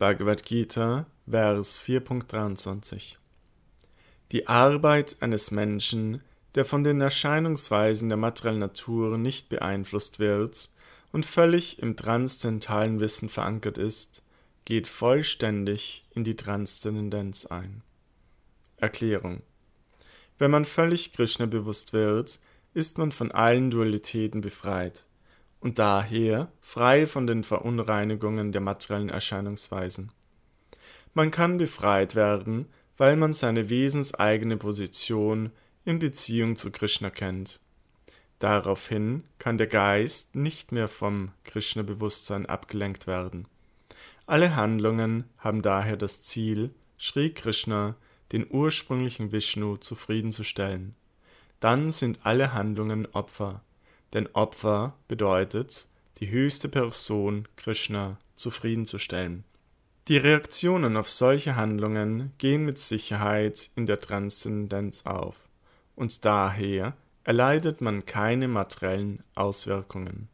Bhagavad Gita, Vers 4.23 Die Arbeit eines Menschen, der von den Erscheinungsweisen der materiellen Natur nicht beeinflusst wird und völlig im transzendentalen Wissen verankert ist, geht vollständig in die Transzendenz ein. Erklärung Wenn man völlig Krishna bewusst wird, ist man von allen Dualitäten befreit und daher frei von den Verunreinigungen der materiellen Erscheinungsweisen. Man kann befreit werden, weil man seine wesenseigene Position in Beziehung zu Krishna kennt. Daraufhin kann der Geist nicht mehr vom Krishna-Bewusstsein abgelenkt werden. Alle Handlungen haben daher das Ziel, Sri Krishna, den ursprünglichen Vishnu, zufriedenzustellen. Dann sind alle Handlungen Opfer denn Opfer bedeutet, die höchste Person Krishna zufriedenzustellen. Die Reaktionen auf solche Handlungen gehen mit Sicherheit in der Transzendenz auf, und daher erleidet man keine materiellen Auswirkungen